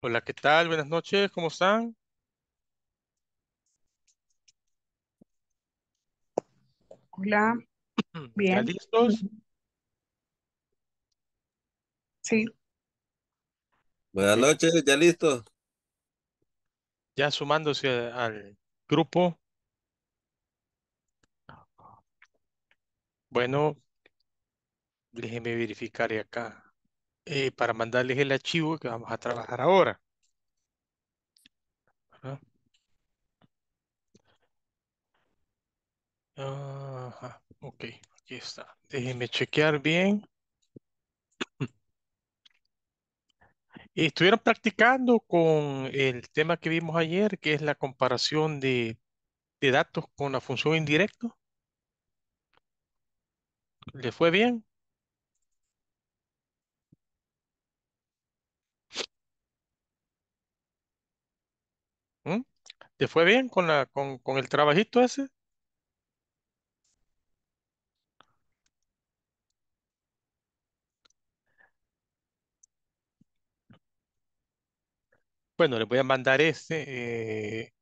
Hola, ¿qué tal? Buenas noches, ¿cómo están? Hola, bien. ¿Ya listos? Sí. Buenas noches, ¿ya listos? Ya sumándose al grupo. Bueno, déjenme verificar acá. Eh, para mandarles el archivo que vamos a trabajar ahora. Ok, aquí está. Déjenme chequear bien. Estuvieron practicando con el tema que vimos ayer, que es la comparación de, de datos con la función indirecto. ¿Le fue bien? ¿Te fue bien con la, con, el trabajito ese? Bueno, le voy a mandar este, eh,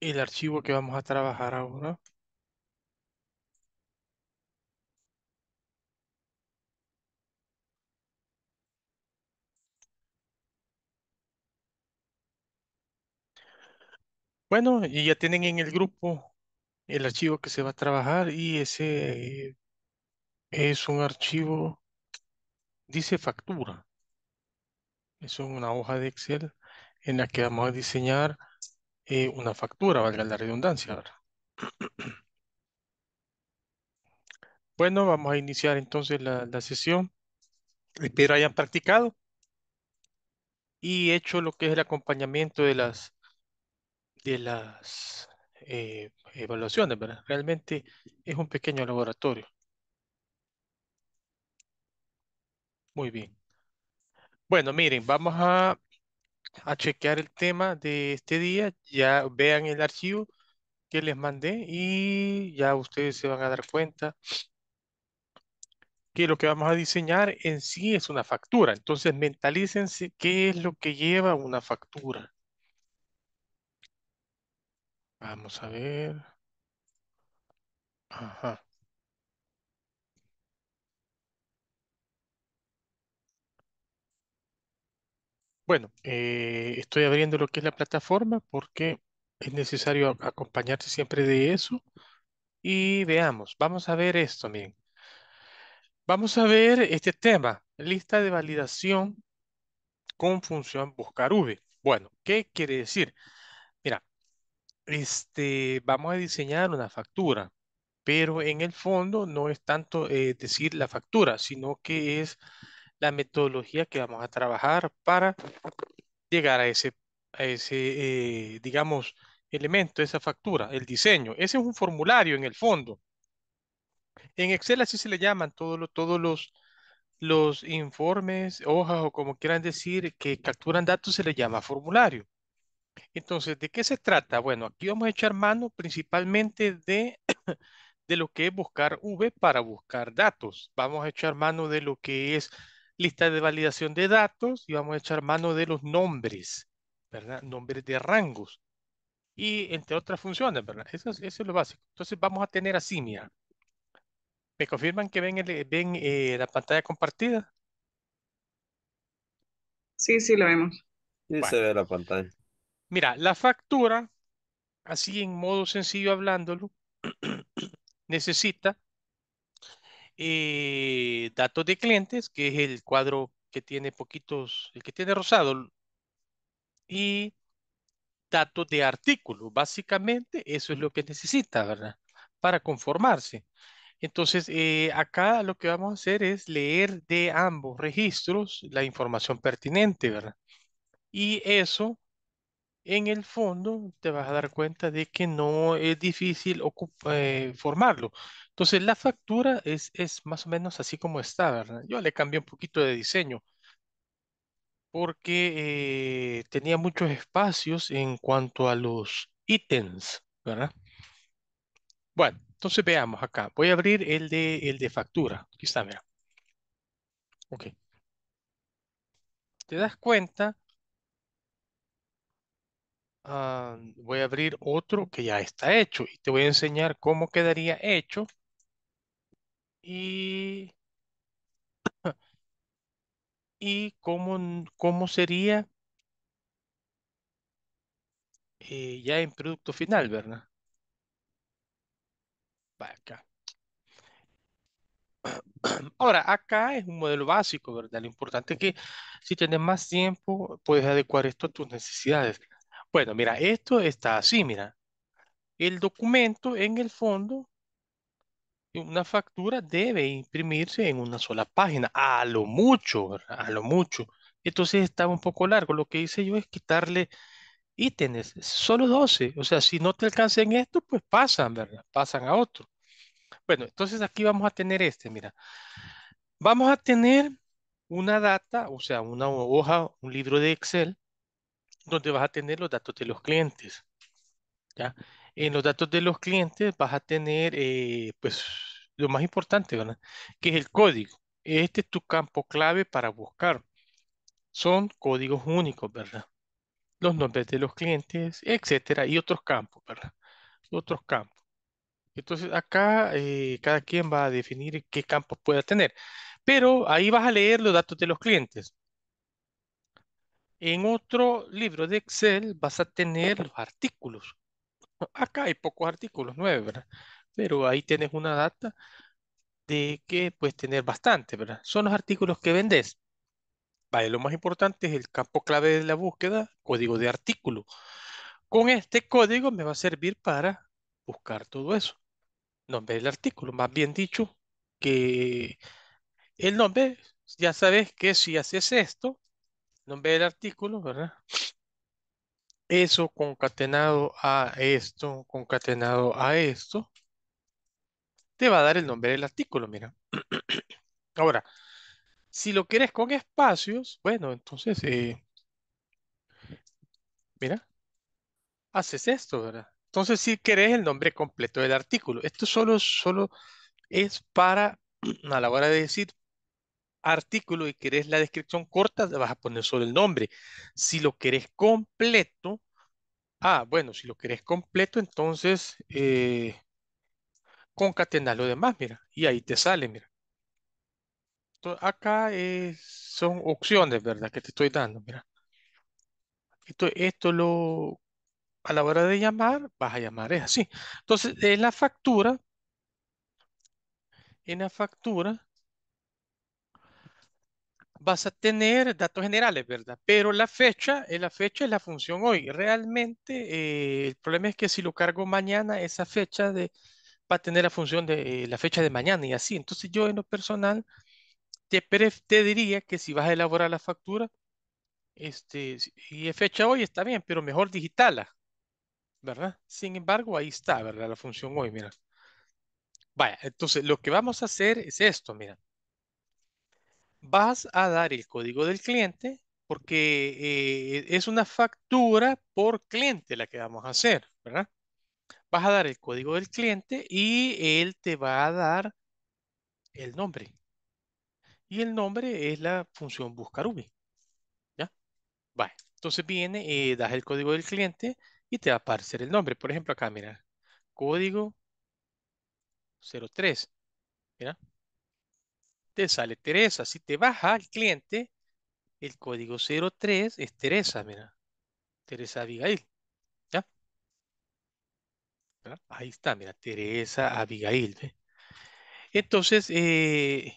el archivo que vamos a trabajar ahora. Bueno, y ya tienen en el grupo el archivo que se va a trabajar y ese es un archivo, dice factura. Es una hoja de Excel en la que vamos a diseñar eh, una factura, valga la redundancia. Bueno, vamos a iniciar entonces la, la sesión. Espero hayan practicado y hecho lo que es el acompañamiento de las de las eh, evaluaciones, ¿verdad? Realmente es un pequeño laboratorio. Muy bien. Bueno, miren, vamos a, a chequear el tema de este día. Ya vean el archivo que les mandé y ya ustedes se van a dar cuenta que lo que vamos a diseñar en sí es una factura. Entonces, mentalícense qué es lo que lleva una factura. Vamos a ver. Ajá. Bueno, eh, estoy abriendo lo que es la plataforma porque es necesario acompañarse siempre de eso. Y veamos, vamos a ver esto, miren. Vamos a ver este tema, lista de validación con función buscar V. Bueno, ¿qué quiere decir? este, vamos a diseñar una factura, pero en el fondo no es tanto eh, decir la factura, sino que es la metodología que vamos a trabajar para llegar a ese, a ese eh, digamos, elemento, esa factura, el diseño. Ese es un formulario en el fondo. En Excel así se le llaman todos todos los, los informes, hojas o como quieran decir, que capturan datos, se le llama formulario. Entonces, ¿de qué se trata? Bueno, aquí vamos a echar mano principalmente de, de lo que es buscar V para buscar datos. Vamos a echar mano de lo que es lista de validación de datos y vamos a echar mano de los nombres, ¿verdad? Nombres de rangos y entre otras funciones, ¿verdad? Eso es, lo básico. Entonces vamos a tener así, mira. ¿Me confirman que ven, eh, la pantalla compartida? Sí, sí, la vemos. Sí, se ve la pantalla. Mira, la factura, así en modo sencillo hablándolo, necesita eh, datos de clientes, que es el cuadro que tiene poquitos, el que tiene rosado, y datos de artículo. Básicamente eso es lo que necesita, ¿verdad? Para conformarse. Entonces, eh, acá lo que vamos a hacer es leer de ambos registros la información pertinente, ¿verdad? Y eso en el fondo te vas a dar cuenta de que no es difícil eh, formarlo. Entonces la factura es, más o menos así como está, ¿verdad? Yo le cambié un poquito de diseño porque eh, tenía muchos espacios en cuanto a los ítems, ¿verdad? Bueno, entonces veamos acá. Voy a abrir el de, el de factura. Aquí está, mira. Ok. Te das cuenta Ah, voy a abrir otro que ya está hecho y te voy a enseñar cómo quedaría hecho. Y, ah, y cómo, sería eh, ya en producto final, ¿verdad? para acá. Ahora, acá es un modelo básico, ¿verdad? Lo importante es que si tienes más tiempo, puedes adecuar esto a tus necesidades. Bueno, mira, esto está así, mira. El documento en el fondo, una factura debe imprimirse en una sola página, a lo mucho, a lo mucho. Entonces está un poco largo. Lo que hice yo es quitarle ítems, solo 12. O sea, si no te en esto, pues pasan, ¿verdad? Pasan a otro. Bueno, entonces aquí vamos a tener este, mira. Vamos a tener una data, o sea, una hoja, un libro de Excel donde vas a tener los datos de los clientes. ¿ya? En los datos de los clientes vas a tener, eh, pues, lo más importante, ¿verdad? Que es el código. Este es tu campo clave para buscar. Son códigos únicos, ¿verdad? Los nombres de los clientes, etcétera, y otros campos, ¿verdad? Otros campos. Entonces acá eh, cada quien va a definir qué campos pueda tener. Pero ahí vas a leer los datos de los clientes. En otro libro de Excel vas a tener los artículos. Acá hay pocos artículos, nueve, ¿verdad? Pero ahí tienes una data de que puedes tener bastante, ¿verdad? Son los artículos que vendes. Vale, lo más importante es el campo clave de la búsqueda, código de artículo. Con este código me va a servir para buscar todo eso. Nombre del artículo, más bien dicho, que el nombre, ya sabes que si haces esto, nombre del artículo, ¿verdad? Eso concatenado a esto, concatenado a esto, te va a dar el nombre del artículo, mira. Ahora, si lo quieres con espacios, bueno, entonces, eh, mira, haces esto, ¿verdad? Entonces, si querés el nombre completo del artículo, esto solo, solo es para, a la hora de decir artículo y querés la descripción corta, vas a poner solo el nombre. Si lo querés completo, ah, bueno, si lo querés completo, entonces eh, concatenar lo demás, mira, y ahí te sale, mira. acá eh, son opciones, ¿verdad? Que te estoy dando, mira. Esto, esto lo, a la hora de llamar, vas a llamar, es así. Entonces, en la factura, en la factura, vas a tener datos generales, ¿verdad? Pero la fecha, eh, la fecha es la función hoy. Realmente eh, el problema es que si lo cargo mañana, esa fecha de, va a tener la función de eh, la fecha de mañana y así. Entonces yo en lo personal te, diría que si vas a elaborar la factura, este, y fecha hoy está bien, pero mejor digitala, ¿verdad? Sin embargo, ahí está, ¿verdad? La función hoy, mira. Vaya, entonces lo que vamos a hacer es esto, mira vas a dar el código del cliente porque eh, es una factura por cliente la que vamos a hacer, ¿verdad? Vas a dar el código del cliente y él te va a dar el nombre. Y el nombre es la función buscar UBI. ¿Ya? Vale. Entonces viene, eh, das el código del cliente y te va a aparecer el nombre. Por ejemplo, acá, mira, código 03. Mira, sale Teresa. Si te baja el cliente, el código 03 es Teresa, mira. Teresa Abigail. ¿Ya? Ahí está, mira, Teresa Abigail. Entonces, eh,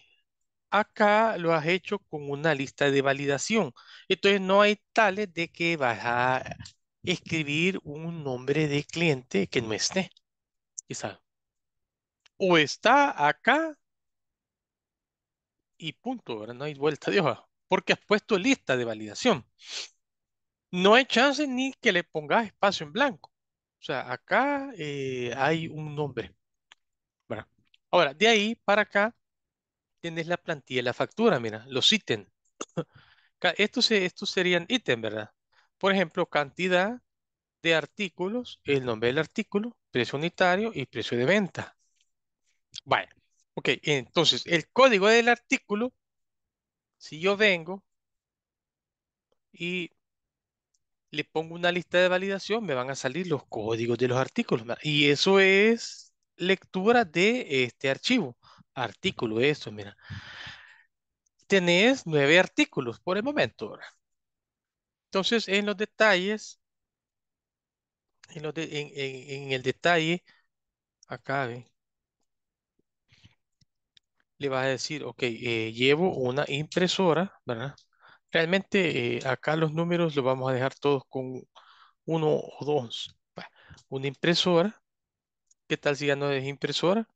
acá lo has hecho con una lista de validación. Entonces, no hay tales de que vas a escribir un nombre de cliente que no esté. Quizá. O está acá y punto, ¿verdad? no hay vuelta de hoja, porque has puesto lista de validación. No hay chance ni que le pongas espacio en blanco. O sea, acá eh, hay un nombre. ahora, de ahí para acá tienes la plantilla de la factura, mira, los ítems. Estos, estos serían ítems, ¿verdad? Por ejemplo, cantidad de artículos, el nombre del artículo, precio unitario y precio de venta. Vale. Ok, entonces el código del artículo, si yo vengo y le pongo una lista de validación, me van a salir los códigos de los artículos. Y eso es lectura de este archivo. Artículo, eso, mira. Tenés nueve artículos por el momento. Entonces, en los detalles, en, en el detalle, acá ven le vas a decir, ok, eh, llevo una impresora, ¿verdad? Realmente eh, acá los números los vamos a dejar todos con uno o dos. una impresora, ¿qué tal si ya no es impresora?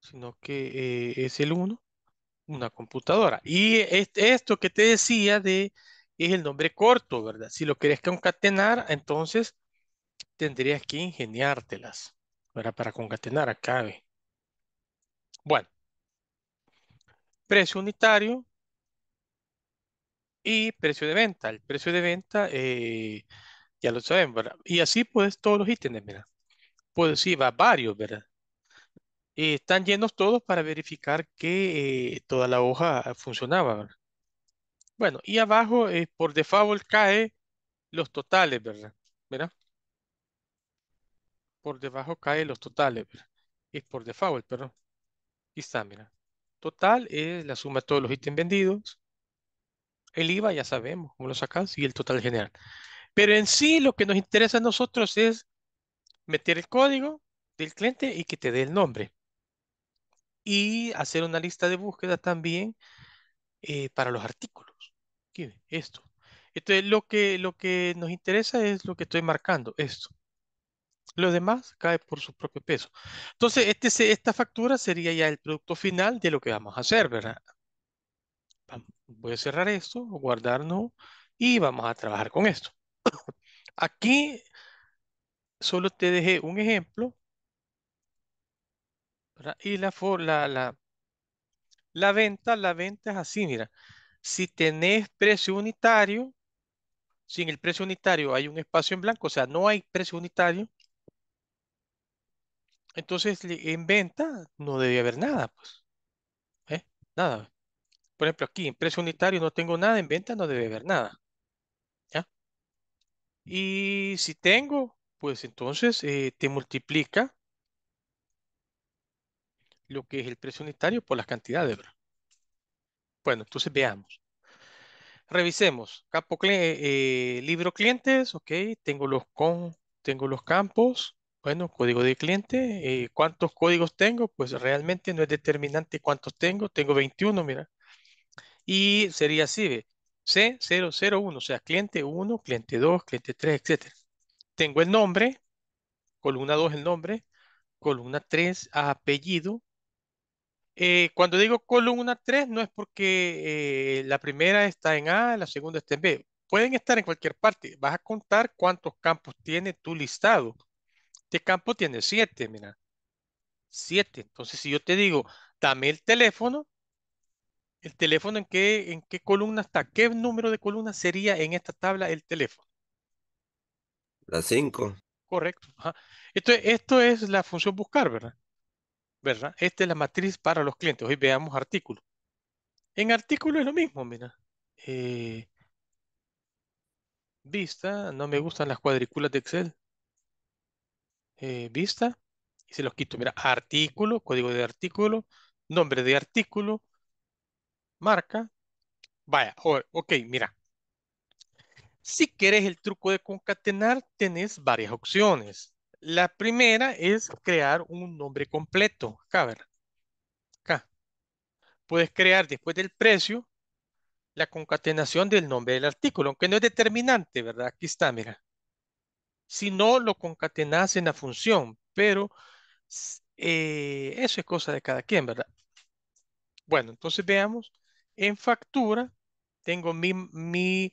Sino que eh, es el uno, una computadora. Y esto que te decía de es el nombre corto, ¿verdad? Si lo querés concatenar, entonces tendrías que ingeniártelas, ¿verdad? Para concatenar acá, bueno, precio unitario y precio de venta. El precio de venta, eh, ya lo saben, ¿verdad? Y así pues todos los ítems, ¿verdad? Pues sí, va varios, ¿verdad? están llenos todos para verificar que eh, toda la hoja funcionaba, ¿verdad? Bueno, y abajo eh, por default cae los totales, ¿verdad? ¿Verdad? Por debajo cae los totales, ¿verdad? Es por default, perdón. Aquí está, mira. Total es la suma de todos los ítems vendidos. El IVA ya sabemos cómo lo sacas y el total general. Pero en sí lo que nos interesa a nosotros es meter el código del cliente y que te dé el nombre. Y hacer una lista de búsqueda también eh, para los artículos. esto. Entonces lo que, lo que nos interesa es lo que estoy marcando, esto. Lo demás cae por su propio peso. Entonces, este, esta factura sería ya el producto final de lo que vamos a hacer, ¿verdad? Voy a cerrar esto, guardarnos y vamos a trabajar con esto. Aquí solo te dejé un ejemplo y la, la, la, la venta, la venta es así, mira. Si tenés precio unitario, si en el precio unitario hay un espacio en blanco, o sea, no hay precio unitario, entonces, en venta no debe haber nada, pues. ¿eh? Nada. Por ejemplo, aquí en precio unitario no tengo nada, en venta no debe haber nada. Y si tengo, pues entonces eh, te multiplica lo que es el precio unitario por las cantidades. Bueno, entonces veamos. Revisemos. Campo, eh, libro clientes, ok. Tengo los, con, tengo los campos. Bueno, código de cliente, eh, ¿cuántos códigos tengo? Pues realmente no es determinante cuántos tengo, tengo 21, mira. Y sería así, C001, o sea, cliente 1, cliente 2, cliente 3, etc. Tengo el nombre, columna 2 el nombre, columna 3 apellido. Eh, cuando digo columna 3 no es porque eh, la primera está en A, la segunda está en B. Pueden estar en cualquier parte. Vas a contar cuántos campos tiene tu listado este campo tiene siete, mira. Siete. Entonces, si yo te digo, dame el teléfono, el teléfono en qué, en qué columna está, qué número de columna sería en esta tabla el teléfono. La 5. Correcto. Esto, esto es la función buscar, ¿verdad? ¿Verdad? Esta es la matriz para los clientes. Hoy veamos artículo. En artículo es lo mismo, mira. Eh, vista, no me gustan las cuadrículas de Excel. Eh, vista y se los quito. Mira, artículo, código de artículo, nombre de artículo, marca. Vaya, ok, mira. Si quieres el truco de concatenar, tenés varias opciones. La primera es crear un nombre completo. Acá, ver. Acá. Puedes crear después del precio la concatenación del nombre del artículo, aunque no es determinante, ¿verdad? Aquí está, mira si no lo concatenas en la función, pero eh, eso es cosa de cada quien, ¿verdad? Bueno, entonces veamos, en factura tengo mi, mi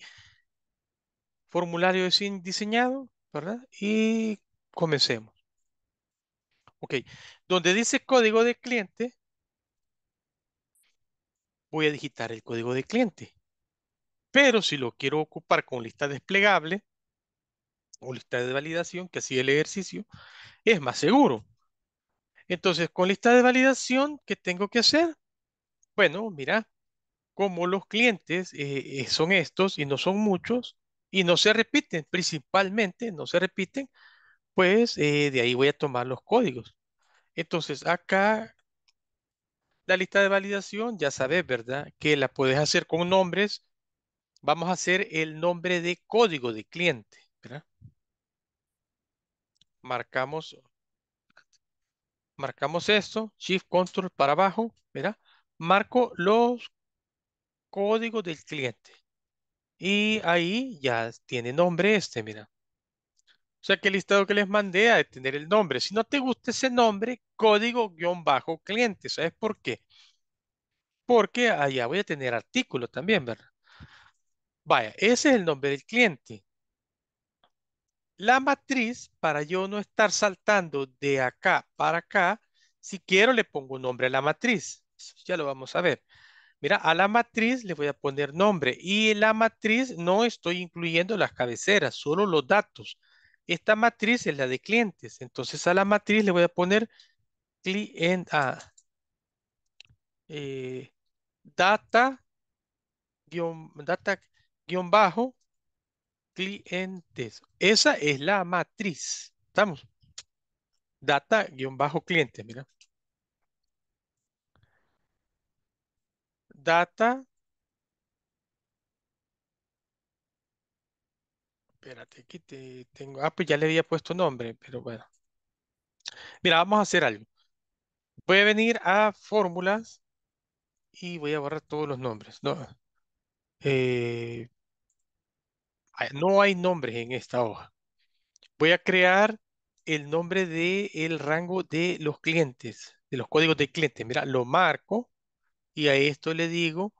formulario diseñado, ¿verdad? Y comencemos. Ok, donde dice código de cliente, voy a digitar el código de cliente. Pero si lo quiero ocupar con lista desplegable, o lista de validación que así el ejercicio, es más seguro. Entonces, con lista de validación, ¿qué tengo que hacer? Bueno, mira, como los clientes eh, eh, son estos y no son muchos y no se repiten, principalmente no se repiten, pues eh, de ahí voy a tomar los códigos. Entonces, acá la lista de validación, ya sabes, ¿verdad? Que la puedes hacer con nombres. Vamos a hacer el nombre de código de cliente marcamos, marcamos esto, Shift Control para abajo, mira, marco los códigos del cliente. Y ahí ya tiene nombre este, mira. O sea que el listado que les mandé a tener el nombre. Si no te gusta ese nombre, código-cliente. bajo ¿Sabes por qué? Porque allá voy a tener artículo también, ¿verdad? Vaya, ese es el nombre del cliente. La matriz, para yo no estar saltando de acá para acá, si quiero le pongo nombre a la matriz. ya lo vamos a ver. Mira, a la matriz le voy a poner nombre. Y la matriz no estoy incluyendo las cabeceras, solo los datos. Esta matriz es la de clientes. Entonces a la matriz le voy a poner client, ah, eh, data, data, guión bajo, clientes. Esa es la matriz. ¿Estamos? Data-clientes, mira. Data. Espérate, aquí te tengo. Ah, pues ya le había puesto nombre, pero bueno. Mira, vamos a hacer algo. Voy a venir a fórmulas y voy a borrar todos los nombres. No. Eh, Ah, no hay nombres en esta hoja. Voy a crear el nombre del el rango de los clientes, de los códigos de clientes. Mira, lo marco y a esto le digo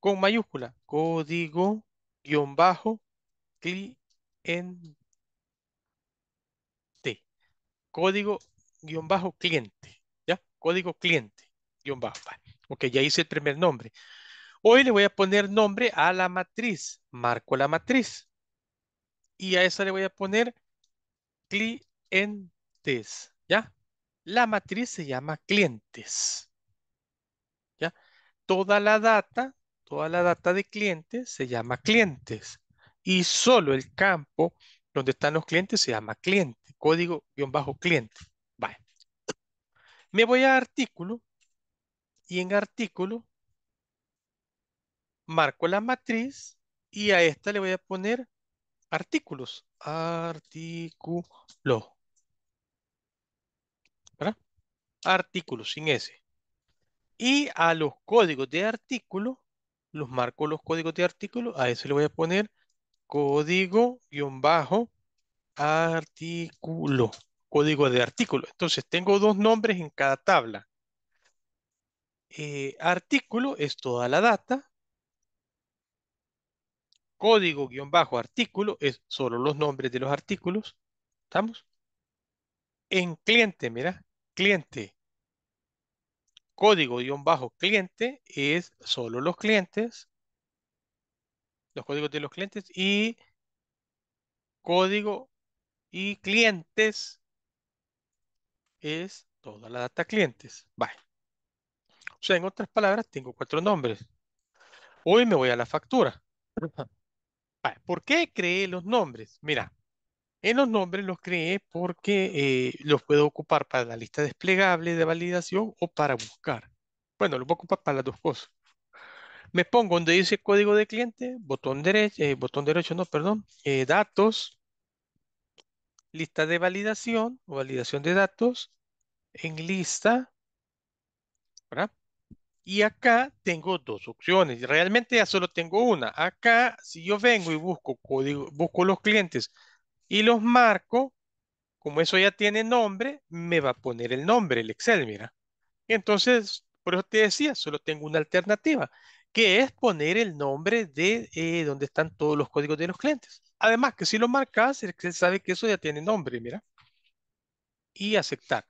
con mayúscula, código guión bajo cliente. Código guión bajo cliente, ¿ya? Código cliente bajo. Ok, ya hice el primer nombre. Hoy le voy a poner nombre a la matriz. Marco la matriz. Y a esa le voy a poner clientes. ¿Ya? La matriz se llama clientes. ¿Ya? Toda la data, toda la data de clientes se llama clientes. Y solo el campo donde están los clientes se llama cliente. Código-cliente. Vale. Me voy a artículo. Y en artículo marco la matriz y a esta le voy a poner artículos. Artículo. ¿Verdad? Artículos sin S. Y a los códigos de artículo, los marco los códigos de artículo, a eso le voy a poner código-artículo. bajo, Código de artículo. Entonces tengo dos nombres en cada tabla. Eh, artículo es toda la data código-artículo es solo los nombres de los artículos. ¿Estamos? En cliente, mira, cliente. Código-cliente bajo es solo los clientes. Los códigos de los clientes y código y clientes es toda la data clientes. Vale. O sea, en otras palabras, tengo cuatro nombres. Hoy me voy a la factura. ¿Por qué creé los nombres? Mira, en los nombres los creé porque eh, los puedo ocupar para la lista desplegable de validación o para buscar. Bueno, los voy a ocupar para las dos cosas. Me pongo donde dice código de cliente, botón derecho, eh, botón derecho no, perdón, eh, datos, lista de validación o validación de datos, en lista, ¿verdad? Y acá tengo dos opciones. Realmente ya solo tengo una. Acá, si yo vengo y busco código, busco los clientes y los marco, como eso ya tiene nombre, me va a poner el nombre, el Excel, mira. Entonces, por eso te decía, solo tengo una alternativa, que es poner el nombre de eh, donde están todos los códigos de los clientes. Además, que si lo marcas, el Excel sabe que eso ya tiene nombre, mira. Y aceptar.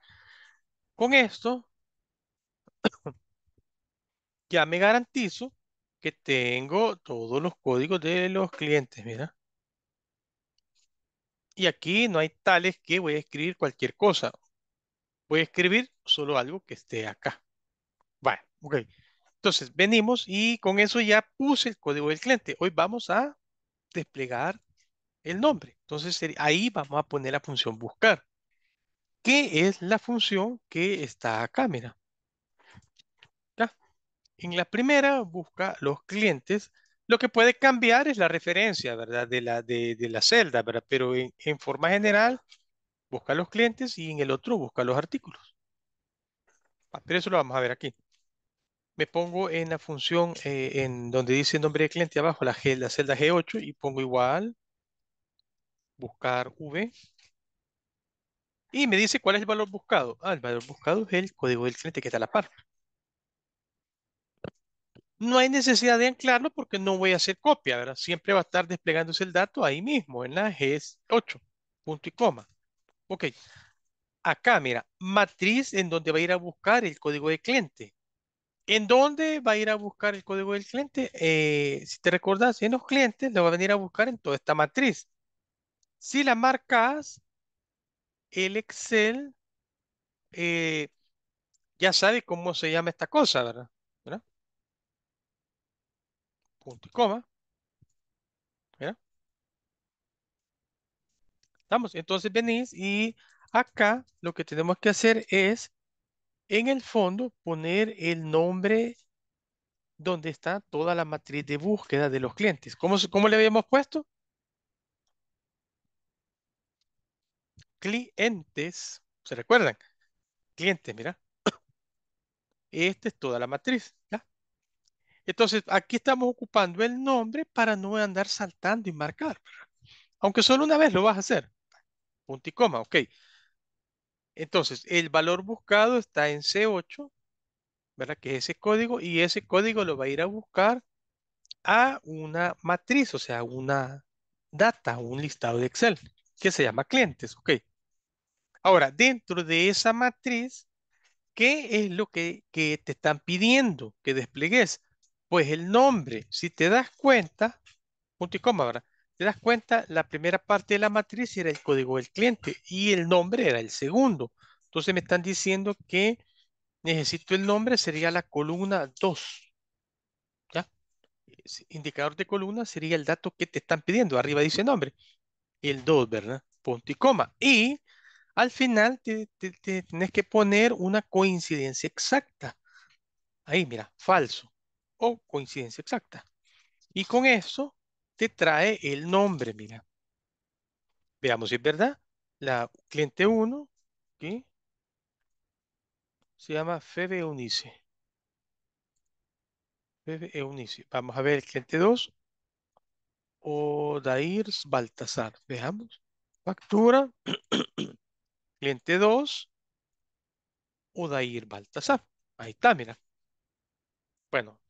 Con esto, ya me garantizo que tengo todos los códigos de los clientes, mira. Y aquí no hay tales que voy a escribir cualquier cosa. Voy a escribir solo algo que esté acá. Vale, ok. Entonces, venimos y con eso ya puse el código del cliente. Hoy vamos a desplegar el nombre. Entonces, ahí vamos a poner la función buscar. ¿Qué es la función que está acá? Mira. En la primera busca los clientes. Lo que puede cambiar es la referencia, ¿verdad? De la, de, la celda, Pero en, forma general busca los clientes y en el otro busca los artículos. Ah, pero eso lo vamos a ver aquí. Me pongo en la función eh, en donde dice nombre de cliente abajo, la, la celda G8 y pongo igual buscar V. Y me dice cuál es el valor buscado. Ah, el valor buscado es el código del cliente que está a la par. No hay necesidad de anclarlo porque no voy a hacer copia, ¿verdad? Siempre va a estar desplegándose el dato ahí mismo, en la ges 8 punto y coma. Ok. Acá, mira, matriz en donde va a ir a buscar el código de cliente. ¿En dónde va a ir a buscar el código del cliente? Eh, si te recordás, en los clientes lo va a venir a buscar en toda esta matriz. Si la marcas, el Excel eh, ya sabe cómo se llama esta cosa, ¿verdad? punto y coma. ¿Verdad? ¿Estamos? Entonces venís y acá lo que tenemos que hacer es en el fondo poner el nombre donde está toda la matriz de búsqueda de los clientes. ¿Cómo, cómo le habíamos puesto? Clientes, ¿se recuerdan? Clientes, mira. Esta es toda la matriz. ¿ya? Entonces, aquí estamos ocupando el nombre para no andar saltando y marcar. Aunque solo una vez lo vas a hacer. Punto y coma, ok. Entonces, el valor buscado está en C8, ¿verdad? Que es ese código, y ese código lo va a ir a buscar a una matriz, o sea, una data, un listado de Excel, que se llama clientes, ok. Ahora, dentro de esa matriz, ¿qué es lo que, te están pidiendo que despliegues? Pues el nombre, si te das cuenta, punto y coma, ¿verdad? Te das cuenta, la primera parte de la matriz era el código del cliente y el nombre era el segundo. Entonces me están diciendo que necesito el nombre, sería la columna 2. ¿Ya? indicador de columna sería el dato que te están pidiendo. Arriba dice nombre. El 2, ¿verdad? Punto y coma. Y al final tienes que poner una coincidencia exacta. Ahí, mira, falso o coincidencia exacta. Y con eso te trae el nombre, mira. Veamos si es verdad. La cliente 1, ¿qué? se llama Febe Eunice. Febe Eunice. Vamos a ver el cliente 2. Odair Baltasar. Veamos. Factura. cliente 2. Odair Baltasar. Ahí está, mira. Bueno,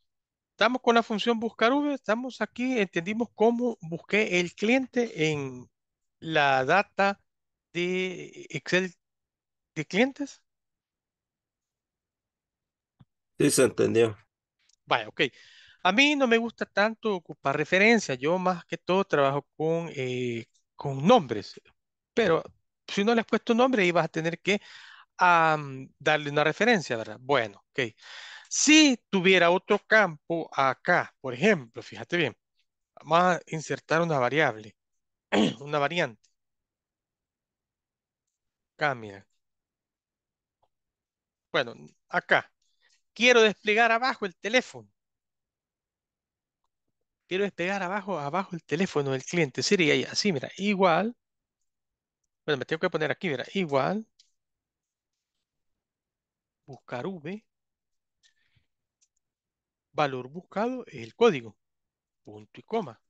estamos con la función buscar V, estamos aquí, entendimos cómo busqué el cliente en la data de Excel de clientes. Sí, se entendió. Vaya, ok. A mí no me gusta tanto ocupar referencias. Yo más que todo trabajo con, eh, con nombres. Pero si no le has puesto nombre, ahí vas a tener que darle una referencia, ¿verdad? Bueno, ok. Si tuviera otro campo acá, por ejemplo, fíjate bien, vamos a insertar una variable, una variante. Cambia. Bueno, acá. Quiero desplegar abajo el teléfono. Quiero desplegar abajo, abajo el teléfono del cliente. Sería así, mira, igual. Bueno, me tengo que poner aquí, mira, igual. Buscar V valor buscado es el código, punto y coma.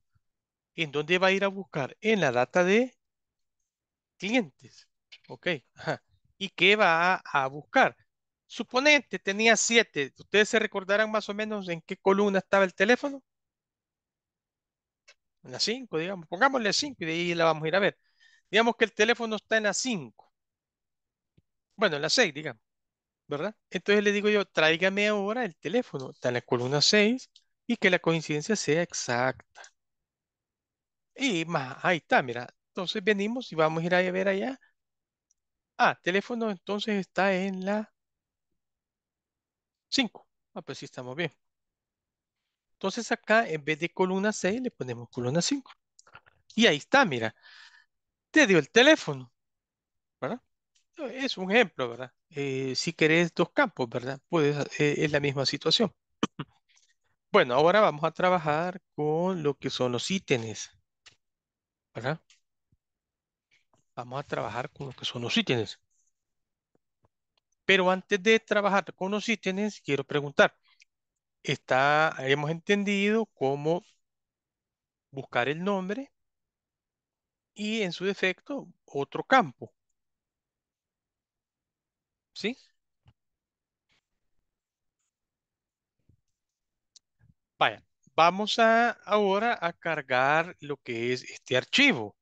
¿En dónde va a ir a buscar? En la data de clientes. Ok. ¿Y qué va a, buscar? Suponente, tenía siete. ¿Ustedes se recordarán más o menos en qué columna estaba el teléfono? En la 5, digamos. Pongámosle 5 y de ahí la vamos a ir a ver. Digamos que el teléfono está en la 5. Bueno, en la 6, digamos. ¿verdad? Entonces le digo yo, tráigame ahora el teléfono, está en la columna 6 y que la coincidencia sea exacta. Y más, ahí está, mira. Entonces venimos y vamos a ir a ver allá. Ah, teléfono entonces está en la 5. Ah, pues sí, estamos bien. Entonces acá en vez de columna 6 le ponemos columna 5. Y ahí está, mira. Te dio el teléfono. ¿Verdad? Es un ejemplo, ¿verdad? Eh, si querés dos campos, ¿verdad? Pues es la misma situación. Bueno, ahora vamos a trabajar con lo que son los ítems, ¿verdad? Vamos a trabajar con lo que son los ítems. Pero antes de trabajar con los ítems, quiero preguntar, está, hemos entendido cómo buscar el nombre y en su defecto otro campo, ¿Sí? Vaya, vamos a, ahora a cargar lo que es este archivo.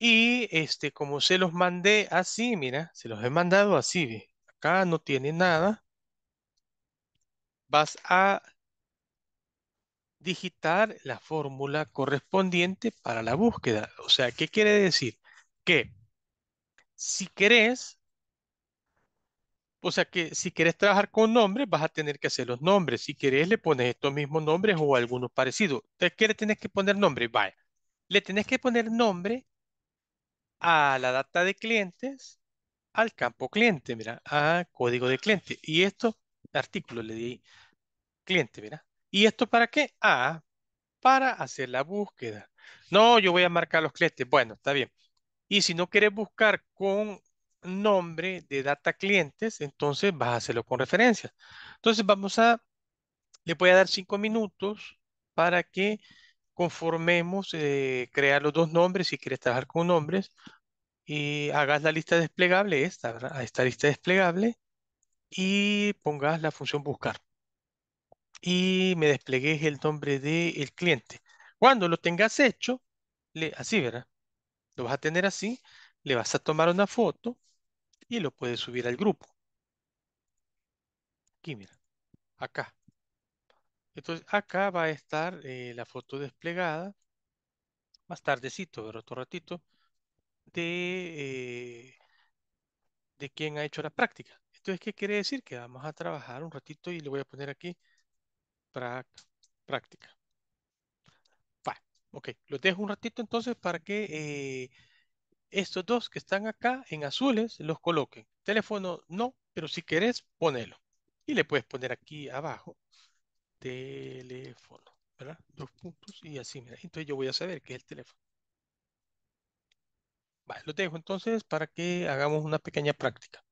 Y este, como se los mandé así, mira, se los he mandado así, acá no tiene nada. Vas a digitar la fórmula correspondiente para la búsqueda. O sea, ¿qué quiere decir? Que si querés, o sea que si quieres trabajar con nombres, vas a tener que hacer los nombres. Si quieres, le pones estos mismos nombres o algunos parecidos. qué le tienes que poner nombre? Vaya. Le tienes que poner nombre a la data de clientes, al campo cliente, mira, a código de cliente. Y esto, artículo le di cliente, mira. ¿Y esto para qué? Ah, para hacer la búsqueda. No, yo voy a marcar los clientes. Bueno, está bien. Y si no quieres buscar con nombre de data clientes, entonces vas a hacerlo con referencias. Entonces vamos a, le voy a dar cinco minutos para que conformemos, eh, crear los dos nombres, si quieres trabajar con nombres, y hagas la lista desplegable, esta, ¿verdad? esta lista desplegable, y pongas la función buscar. Y me desplegues el nombre del cliente. Cuando lo tengas hecho, le, así, ¿verdad? Lo vas a tener así, le vas a tomar una foto y lo puedes subir al grupo. Aquí, mira, acá. Entonces, acá va a estar eh, la foto desplegada, más tardecito, pero otro ratito, de, eh, de quien ha hecho la práctica. Entonces, ¿qué quiere decir? Que vamos a trabajar un ratito y le voy a poner aquí práctica. Vale, ok. Lo dejo un ratito entonces para que... Eh, estos dos que están acá en azules los coloquen. Teléfono no, pero si querés, ponelo. Y le puedes poner aquí abajo, teléfono, Dos puntos y así, Entonces yo voy a saber qué es el teléfono. lo dejo entonces para que hagamos una pequeña práctica.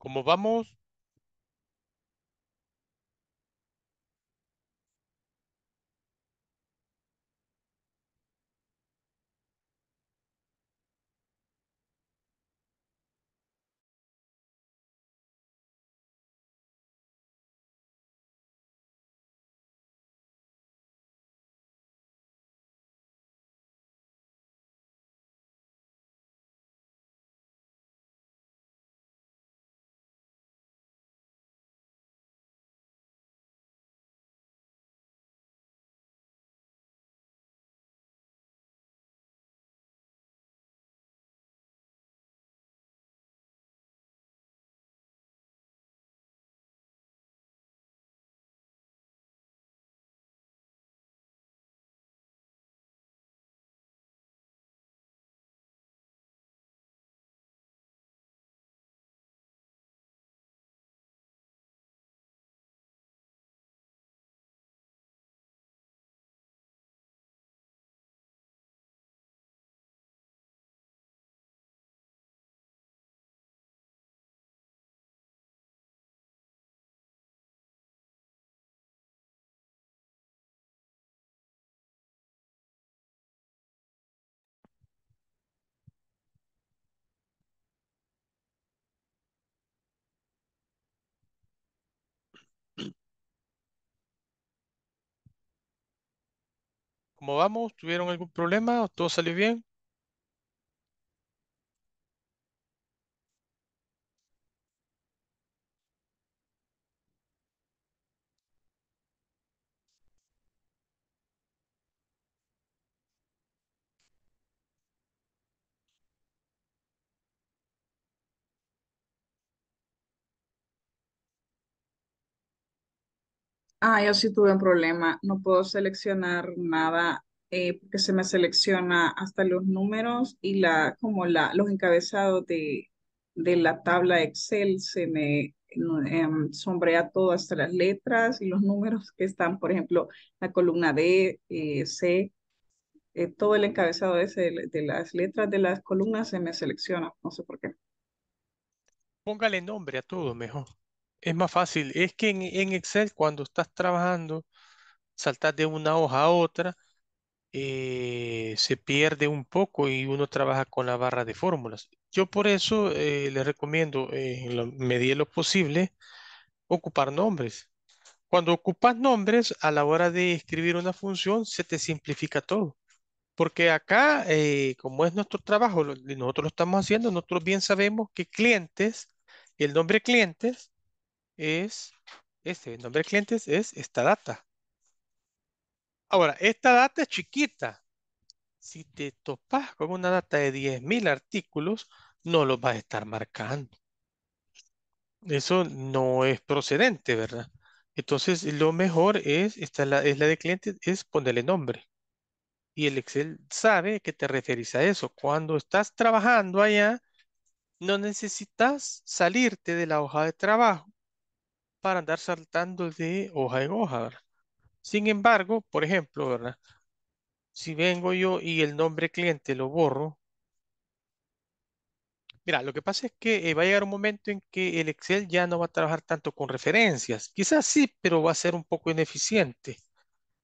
Como vamos, ¿Cómo vamos? ¿Tuvieron algún problema? ¿Todo salió bien? Ah, yo sí tuve un problema. No puedo seleccionar nada eh, porque se me selecciona hasta los números y la, como la, los encabezados de, de la tabla Excel se me em, sombrea todo hasta las letras y los números que están, por ejemplo, la columna D, eh, C, eh, todo el encabezado ese de, de las letras de las columnas se me selecciona, no sé por qué. Póngale nombre a todo mejor. Es más fácil. Es que en, Excel, cuando estás trabajando, saltas de una hoja a otra, eh, se pierde un poco y uno trabaja con la barra de fórmulas. Yo por eso eh, les recomiendo, eh, en la medida de lo posible, ocupar nombres. Cuando ocupas nombres, a la hora de escribir una función, se te simplifica todo. Porque acá, como es nuestro trabajo, nosotros lo estamos haciendo, nosotros bien sabemos que clientes, el nombre clientes es este, el nombre de clientes es esta data. Ahora, esta data es chiquita. Si te topas con una data de 10.000 artículos, no los vas a estar marcando. Eso no es procedente, ¿verdad? Entonces, lo mejor es, esta es la de clientes, es ponerle nombre. Y el Excel sabe que te referís a eso. Cuando estás trabajando allá, no necesitas salirte de la hoja de trabajo para andar saltando de hoja en hoja, Sin embargo, por ejemplo, Si vengo yo y el nombre cliente lo borro, Mira, lo que pasa es que eh, va a llegar un momento en que el Excel ya no va a trabajar tanto con referencias. Quizás sí, pero va a ser un poco ineficiente.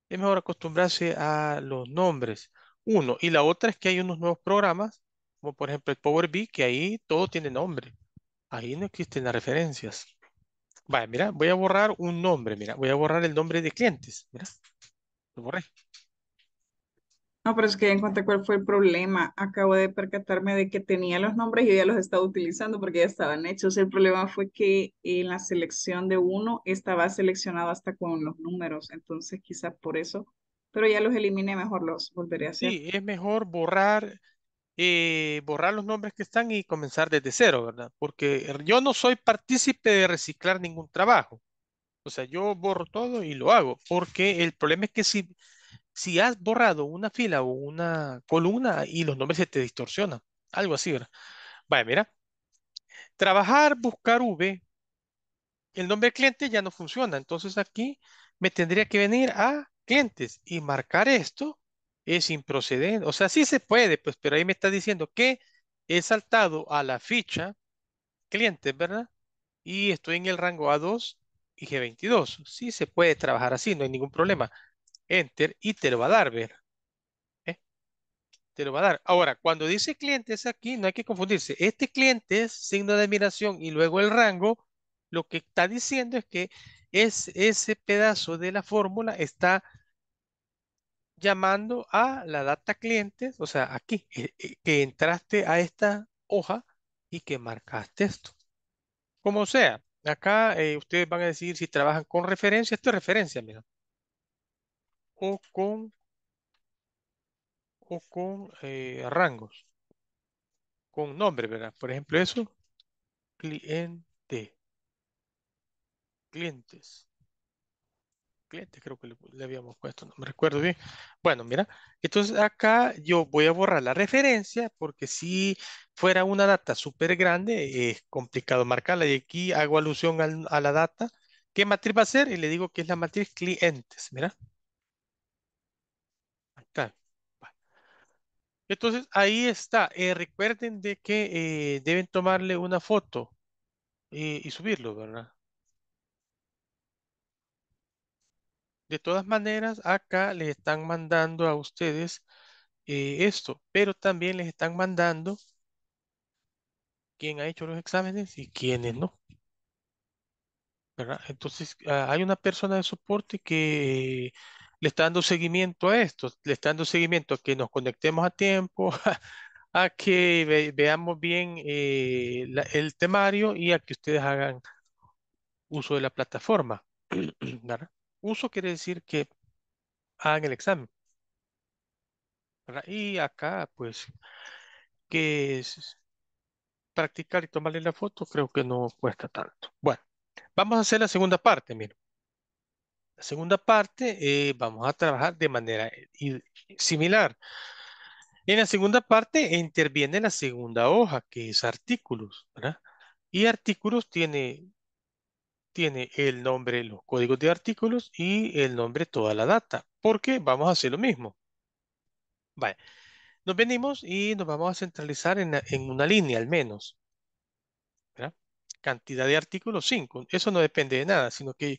Es mejor acostumbrarse a los nombres. Uno. Y la otra es que hay unos nuevos programas, como por ejemplo el Power BI, que ahí todo tiene nombre. Ahí no existen las referencias. Vaya, mira, voy a borrar un nombre, mira, voy a borrar el nombre de clientes, mira, lo borré. No, pero es que en cuenta cuál fue el problema. Acabo de percatarme de que tenía los nombres y ya los estaba utilizando porque ya estaban hechos. El problema fue que en la selección de uno estaba seleccionado hasta con los números, entonces quizás por eso, pero ya los eliminé mejor, los volveré a hacer. Sí, es mejor borrar eh, borrar los nombres que están y comenzar desde cero, ¿verdad? Porque eh, yo no soy partícipe de reciclar ningún trabajo. O sea, yo borro todo y lo hago, porque el problema es que si, si has borrado una fila o una columna y los nombres se te distorsionan, algo así, ¿verdad? Vaya, mira. Trabajar, buscar V, el nombre cliente ya no funciona, entonces aquí me tendría que venir a clientes y marcar esto es improcedente. O sea, sí se puede, pues, pero ahí me está diciendo que he saltado a la ficha cliente, ¿verdad? Y estoy en el rango A2 y G22. Sí se puede trabajar así, no hay ningún problema. Enter y te lo va a dar, ver. ¿eh? Te lo va a dar. Ahora, cuando dice clientes aquí, no hay que confundirse. Este cliente es signo de admiración y luego el rango, lo que está diciendo es que es, ese pedazo de la fórmula está llamando a la data clientes, o sea, aquí, eh, eh, que entraste a esta hoja y que marcaste esto. Como sea, acá eh, ustedes van a decidir si trabajan con referencia, esto es referencia, mira. O con, o con rangos, con nombre, ¿verdad? Por ejemplo, eso, cliente, clientes creo que le, habíamos puesto, no me recuerdo bien. Bueno, mira, entonces acá yo voy a borrar la referencia porque si fuera una data súper grande es complicado marcarla y aquí hago alusión a la data. ¿Qué matriz va a ser? Y le digo que es la matriz clientes, mira. Acá. Entonces ahí está. Eh, recuerden de que eh, deben tomarle una foto eh, y subirlo, ¿verdad? De todas maneras, acá les están mandando a ustedes eh, esto, pero también les están mandando quién ha hecho los exámenes y quiénes no. Entonces, ah, hay una persona de soporte que le está dando seguimiento a esto, le está dando seguimiento a que nos conectemos a tiempo, a que veamos bien eh, el temario y a que ustedes hagan uso de la plataforma. ¿verdad? Uso quiere decir que hagan el examen. Y acá, pues, que es practicar y tomarle la foto, creo que no cuesta tanto. Bueno, vamos a hacer la segunda parte, miren. La segunda parte eh, vamos a trabajar de manera eh, similar. En la segunda parte interviene la segunda hoja, que es artículos, ¿verdad? Y artículos tiene tiene el nombre, los códigos de artículos y el nombre, toda la data, porque vamos a hacer lo mismo. Nos venimos y nos vamos a centralizar en, una línea al menos. ¿verdad? Cantidad de artículos 5. Eso no depende de nada, sino que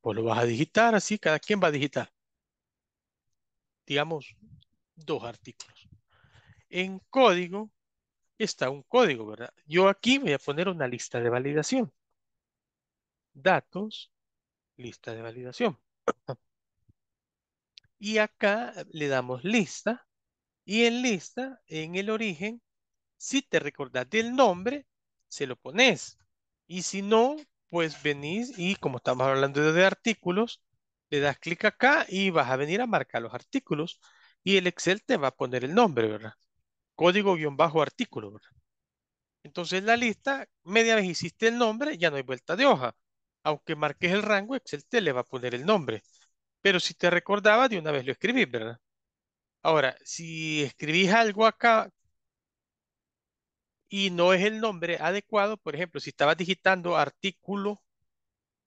pues lo vas a digitar así, cada quien va a digitar. Digamos, dos artículos. En código está un código, ¿verdad? Yo aquí voy a poner una lista de validación datos, lista de validación. Y acá le damos lista. Y en lista, en el origen, si te recordás del nombre, se lo pones. Y si no, pues venís y como estamos hablando de artículos, le das clic acá y vas a venir a marcar los artículos y el Excel te va a poner el nombre, ¿verdad? Código guión bajo artículo, Entonces la lista, media vez hiciste el nombre, ya no hay vuelta de hoja aunque marques el rango, Excel te le va a poner el nombre. Pero si te recordaba, de una vez lo escribís, ¿verdad? Ahora, si escribís algo acá y no es el nombre adecuado, por ejemplo, si estabas digitando artículo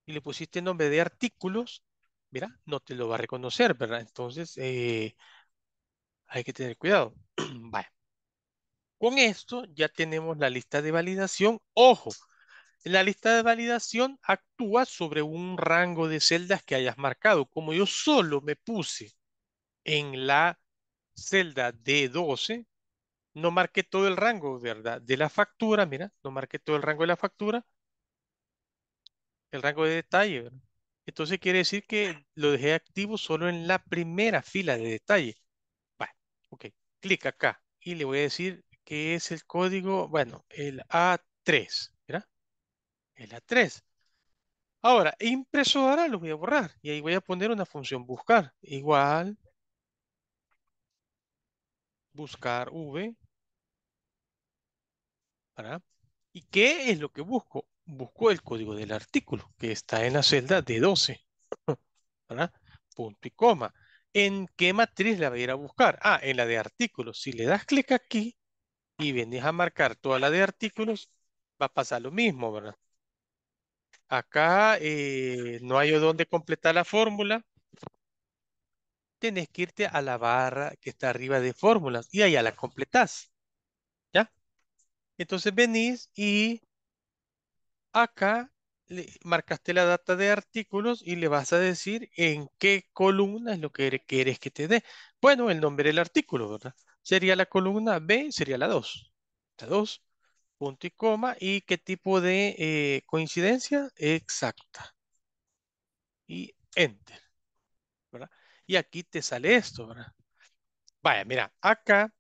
y le pusiste nombre de artículos, mira, no te lo va a reconocer, ¿verdad? Entonces, eh, hay que tener cuidado. Con esto ya tenemos la lista de validación. Ojo, la lista de validación actúa sobre un rango de celdas que hayas marcado. Como yo solo me puse en la celda D12, no marqué todo el rango, ¿verdad? De la factura, mira, no marqué todo el rango de la factura, el rango de detalle, Entonces quiere decir que lo dejé activo solo en la primera fila de detalle. Vale, ok, clic acá y le voy a decir que es el código, bueno, el A3 es la 3. Ahora, impresora lo voy a borrar y ahí voy a poner una función buscar. Igual, buscar v. ¿verdad? ¿Y qué es lo que busco? Busco el código del artículo que está en la celda de 12. ¿verdad? Punto y coma. ¿En qué matriz la voy a ir a buscar? Ah, en la de artículos. Si le das clic aquí y vienes a marcar toda la de artículos, va a pasar lo mismo, ¿verdad? Acá eh, no hay dónde completar la fórmula. Tenés que irte a la barra que está arriba de fórmulas y allá la completás. ¿Ya? Entonces venís y acá marcaste la data de artículos y le vas a decir en qué columna es lo que quieres que te dé. Bueno, el nombre del artículo, ¿verdad? Sería la columna B, sería la 2. La 2 punto y coma y qué tipo de eh, coincidencia exacta. Y enter. Y aquí te sale esto. ¿verdad? Vaya, mira, acá,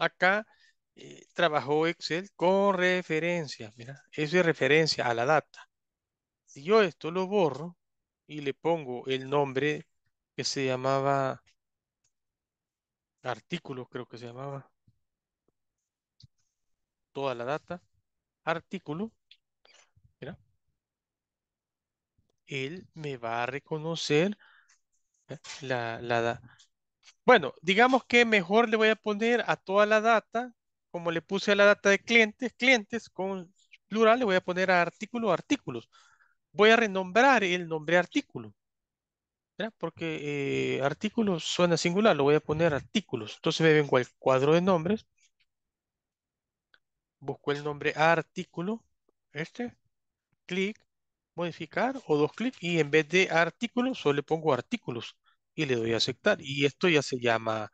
acá eh, trabajó Excel con referencia. Mira, eso es referencia a la data. Si yo esto lo borro y le pongo el nombre que se llamaba artículo, creo que se llamaba toda la data, artículo, él me va a reconocer la, data. Bueno, digamos que mejor le voy a poner a toda la data, como le puse a la data de clientes, clientes con plural, le voy a poner a artículo, artículos. Voy a renombrar el nombre artículo. Porque eh, artículo suena singular, lo voy a poner artículos. Entonces me vengo al cuadro de nombres busco el nombre artículo, este, clic, modificar o dos clics y en vez de artículo solo le pongo artículos y le doy a aceptar y esto ya se llama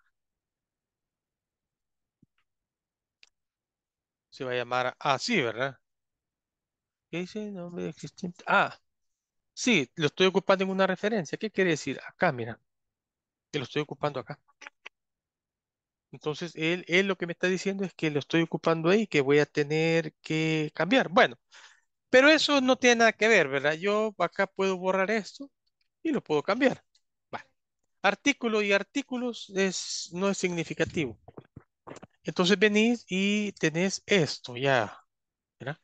se va a llamar así, ¿verdad? ¿Qué dice nombre existente? Ah, sí, lo estoy ocupando en una referencia. ¿Qué quiere decir? Acá, mira. Que lo estoy ocupando acá. Entonces, él, él lo que me está diciendo es que lo estoy ocupando ahí, que voy a tener que cambiar. Bueno, pero eso no tiene nada que ver, ¿verdad? Yo acá puedo borrar esto y lo puedo cambiar. Vale. Artículo y artículos es, no es significativo. Entonces venís y tenés esto ya, ¿verdad?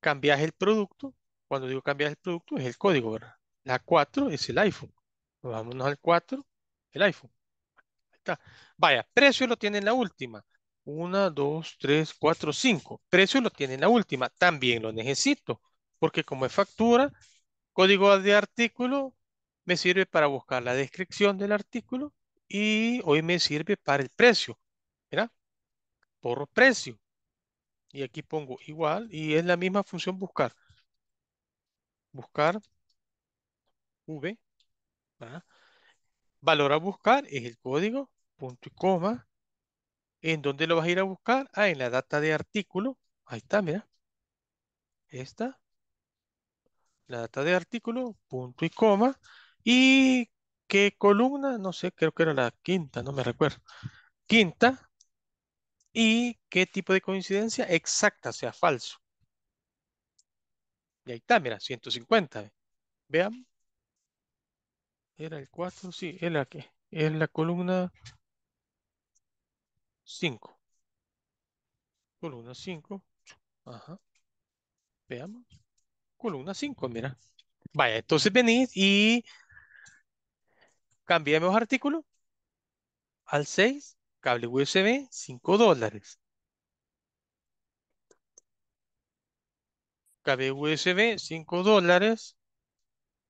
Cambiás el producto. Cuando digo cambiar el producto es el código, ¿verdad? La 4 es el iPhone. Vámonos al 4, el iPhone. Vaya, precio lo tiene en la última. Una, dos, tres, cuatro, cinco. Precio lo tiene en la última. También lo necesito. Porque como es factura, código de artículo me sirve para buscar la descripción del artículo y hoy me sirve para el precio. Mira, por precio. Y aquí pongo igual y es la misma función buscar. Buscar V. Valor a buscar es el código punto y coma. ¿En dónde lo vas a ir a buscar? Ah, en la data de artículo. Ahí está, mira. Esta. La data de artículo, punto y coma. ¿Y qué columna? No sé, creo que era la quinta, no me recuerdo. Quinta. ¿Y qué tipo de coincidencia? Exacta, sea, falso. Y ahí está, mira, 150. Vean. Era el 4, sí, es la que es la columna 5. Columna 5. Ajá. Veamos. Columna 5, mira. Vaya, entonces venís y cambiamos artículo al 6, cable USB, 5 dólares. Cable USB, 5 dólares.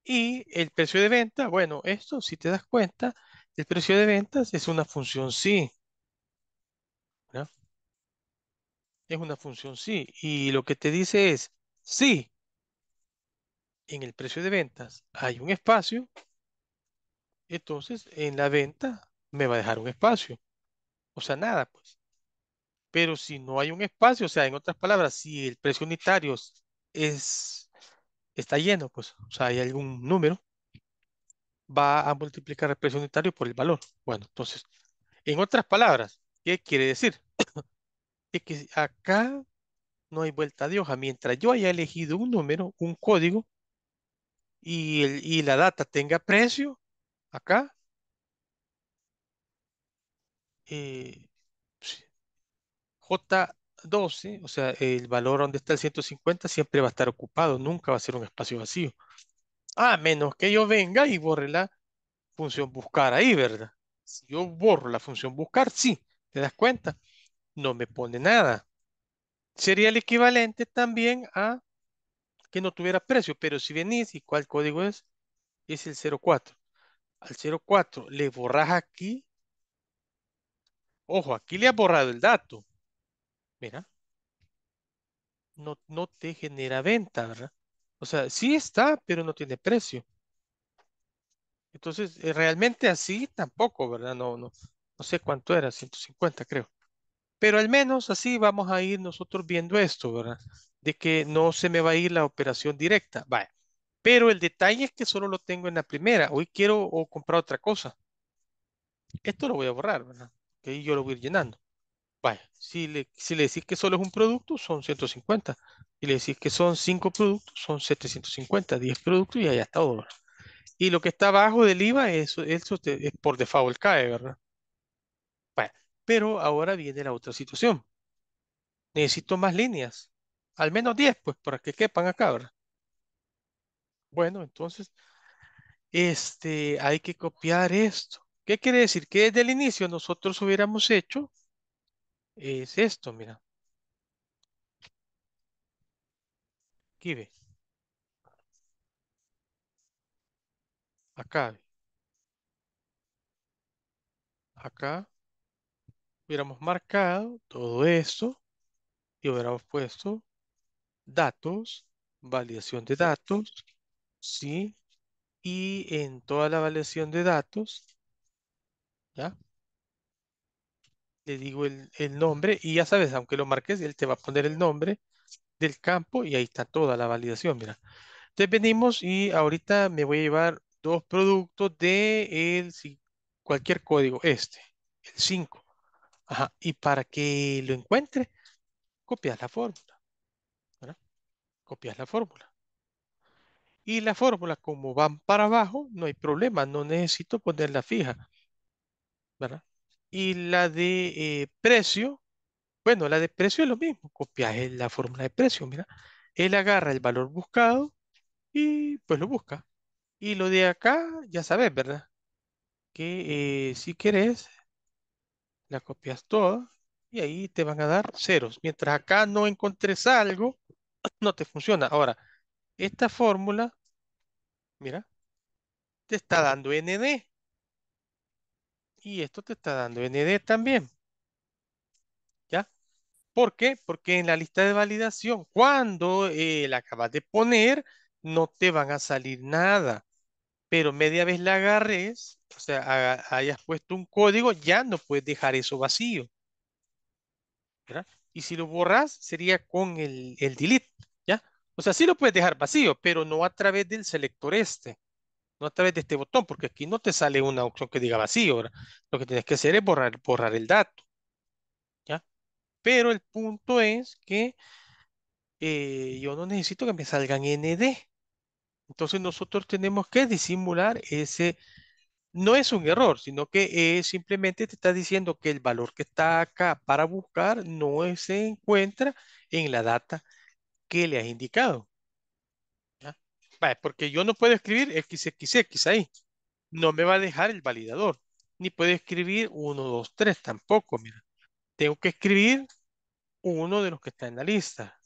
Y el precio de venta, bueno, esto, si te das cuenta, el precio de ventas es una función sí. Es una función sí. Y lo que te dice es, sí, en el precio de ventas hay un espacio, entonces en la venta me va a dejar un espacio. O sea, nada, pues. Pero si no hay un espacio, o sea, en otras palabras, si el precio unitario es, está lleno, pues, o sea, hay algún número, va a multiplicar el precio unitario por el valor. Bueno, entonces, en otras palabras, ¿qué quiere decir? es que acá no hay vuelta de hoja. Mientras yo haya elegido un número, un código, y, la data tenga precio, acá, eh, J12, o sea, el valor donde está el 150 siempre va a estar ocupado, nunca va a ser un espacio vacío. A menos que yo venga y borre la función buscar ahí, ¿verdad? Si yo borro la función buscar, sí, ¿te das cuenta? no me pone nada. Sería el equivalente también a que no tuviera precio, pero si venís y cuál código es, es el 04. Al 04 le borras aquí. Ojo, aquí le ha borrado el dato. Mira. No, no te genera venta, ¿verdad? O sea, sí está, pero no tiene precio. Entonces, eh, realmente así tampoco, ¿verdad? No, no, no sé cuánto era, 150 creo. Pero al menos así vamos a ir nosotros viendo esto, ¿verdad? De que no se me va a ir la operación directa. Vaya. Pero el detalle es que solo lo tengo en la primera. Hoy quiero comprar otra cosa. Esto lo voy a borrar, ¿verdad? Que ahí yo lo voy a ir llenando. Vaya, si le, si le decís que solo es un producto, son 150. Si le decís que son 5 productos, son 750. 10 productos y allá está todo. ¿verdad? Y lo que está abajo del IVA, eso, eso es por default cae, ¿verdad? Vaya, pero ahora viene la otra situación. Necesito más líneas. Al menos 10, pues, para que quepan acá, ¿verdad? Bueno, entonces, este, hay que copiar esto. ¿Qué quiere decir? Que desde el inicio nosotros hubiéramos hecho es esto, mira. Aquí ve. Acá. Acá hubiéramos marcado todo esto y hubiéramos puesto datos, validación de datos, ¿sí? Y en toda la validación de datos, ¿ya? Le digo el, nombre y ya sabes, aunque lo marques, él te va a poner el nombre del campo y ahí está toda la validación, mira. Entonces venimos y ahorita me voy a llevar dos productos de el, cualquier código, este, el 5. Y para que lo encuentre, copias la fórmula. Copias la fórmula. Y la fórmula, como van para abajo, no hay problema, no necesito ponerla fija. ¿verdad? Y la de eh, precio, bueno, la de precio es lo mismo, copias la fórmula de precio, mira. Él agarra el valor buscado y pues lo busca. Y lo de acá, ya sabes, ¿verdad? Que eh, si querés, la copias todo y ahí te van a dar ceros. Mientras acá no encontres algo, no te funciona. Ahora, esta fórmula, mira, te está dando ND. Y esto te está dando ND también. ¿Ya? ¿Por qué? Porque en la lista de validación, cuando eh, la acabas de poner, no te van a salir nada. Pero media vez la agarres, o sea, hayas puesto un código, ya no puedes dejar eso vacío. ¿verdad? Y si lo borras, sería con el, delete, ¿ya? O sea, sí lo puedes dejar vacío, pero no a través del selector este, no a través de este botón, porque aquí no te sale una opción que diga vacío, Lo que tienes que hacer es borrar, borrar el dato, ¿ya? Pero el punto es que eh, yo no necesito que me salgan ND. Entonces nosotros tenemos que disimular ese no es un error, sino que simplemente te está diciendo que el valor que está acá para buscar no se encuentra en la data que le has indicado. porque yo no puedo escribir XXX ahí. No me va a dejar el validador. Ni puedo escribir 1, 2, 3 tampoco. Mira. Tengo que escribir uno de los que está en la lista.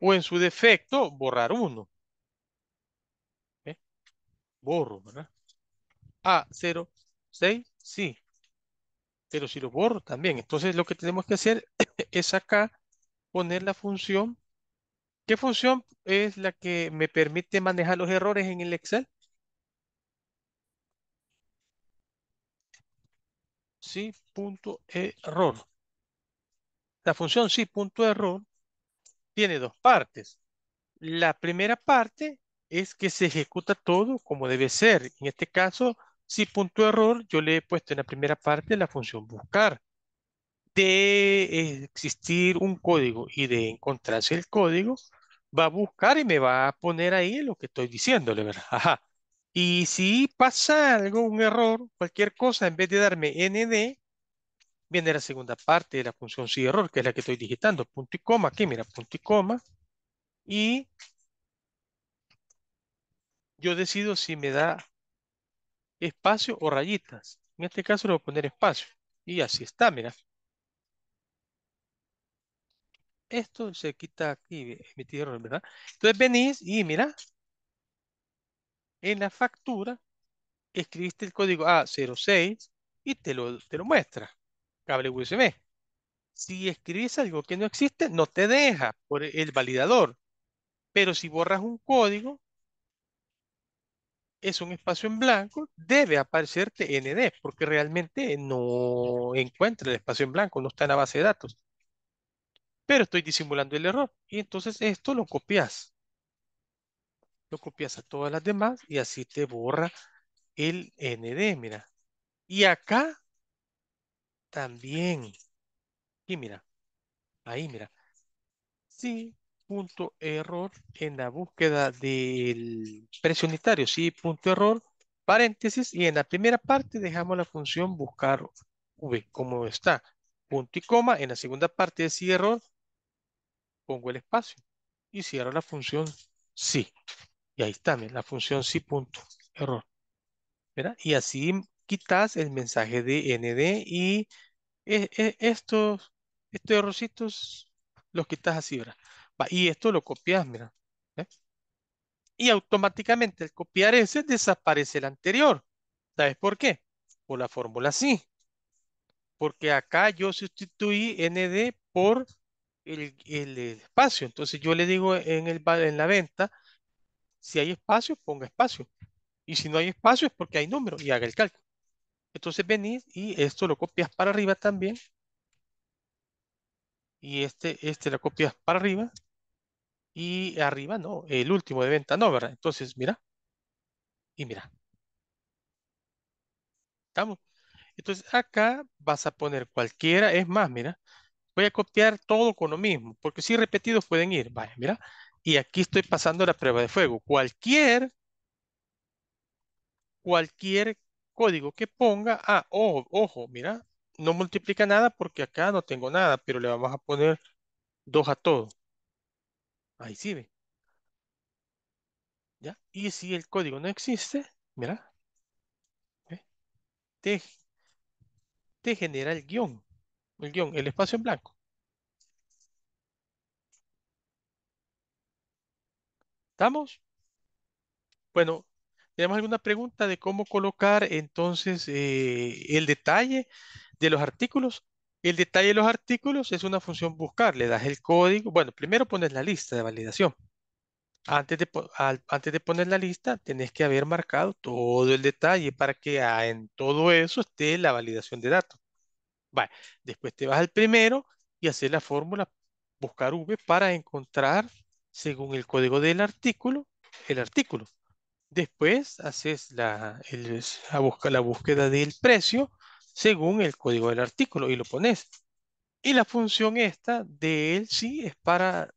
O en su defecto, borrar uno. Borro, ¿verdad? A06, sí. Pero si lo borro también. Entonces lo que tenemos que hacer es acá poner la función. ¿Qué función es la que me permite manejar los errores en el Excel? Sí, punto error. La función sí, punto error tiene dos partes. La primera parte es que se ejecuta todo como debe ser. En este caso, si punto error, yo le he puesto en la primera parte la función buscar. De existir un código y de encontrarse el código, va a buscar y me va a poner ahí lo que estoy diciendo ¿verdad? Y si pasa algo, un error, cualquier cosa, en vez de darme nd, viene la segunda parte de la función si error, que es la que estoy digitando, punto y coma, aquí mira, punto y coma, y yo decido si me da espacio o rayitas. En este caso le voy a poner espacio. Y así está, mira. Esto se quita aquí, emitir error, ¿verdad? Entonces venís y mira, en la factura escribiste el código A06 y te lo, te lo muestra. Cable USB. Si escribes algo que no existe, no te deja por el validador. Pero si borras un código, es un espacio en blanco, debe aparecerte ND, porque realmente no encuentra el espacio en blanco, no está en la base de datos. Pero estoy disimulando el error. Y entonces esto lo copias. Lo copias a todas las demás y así te borra el ND, mira. Y acá también. Y mira, ahí mira. Sí, punto error en la búsqueda del presionitario sí, punto error, paréntesis, y en la primera parte dejamos la función buscar v, como está, punto y coma, en la segunda parte de sí error, pongo el espacio y cierro la función sí. Y ahí está, la función sí punto error. ¿verdad? Y así quitas el mensaje de nd y e, e, estos, estos errorcitos los quitas así, ¿verdad? Y esto lo copias, mira. ¿eh? Y automáticamente al copiar ese desaparece el anterior. ¿Sabes por qué? Por la fórmula sí. Porque acá yo sustituí ND por el, el, espacio. Entonces yo le digo en, el, en la venta, si hay espacio, ponga espacio. Y si no hay espacio es porque hay número y haga el cálculo. Entonces venís y esto lo copias para arriba también. Y este, este lo copias para arriba. Y arriba, no, el último de venta, no, ¿verdad? Entonces, mira. Y mira. ¿Estamos? Entonces, acá vas a poner cualquiera. Es más, mira. Voy a copiar todo con lo mismo. Porque si repetidos pueden ir. Vaya, mira. Y aquí estoy pasando la prueba de fuego. Cualquier. Cualquier código que ponga. Ah, ojo, ojo, mira. No multiplica nada porque acá no tengo nada. Pero le vamos a poner dos a todo ahí sirve. ¿Ya? Y si el código no existe, mira, te, genera el guión, el guión, el espacio en blanco. ¿Estamos? Bueno, ¿tenemos alguna pregunta de cómo colocar entonces eh, el detalle de los artículos? El detalle de los artículos es una función buscar. Le das el código. Bueno, primero pones la lista de validación. Antes de, antes de poner la lista, tenés que haber marcado todo el detalle para que en todo eso esté la validación de datos. Vale. Después te vas al primero y haces la fórmula buscar V para encontrar, según el código del artículo, el artículo. Después haces la, el, la, la búsqueda del precio según el código del artículo y lo pones. Y la función esta de él sí es para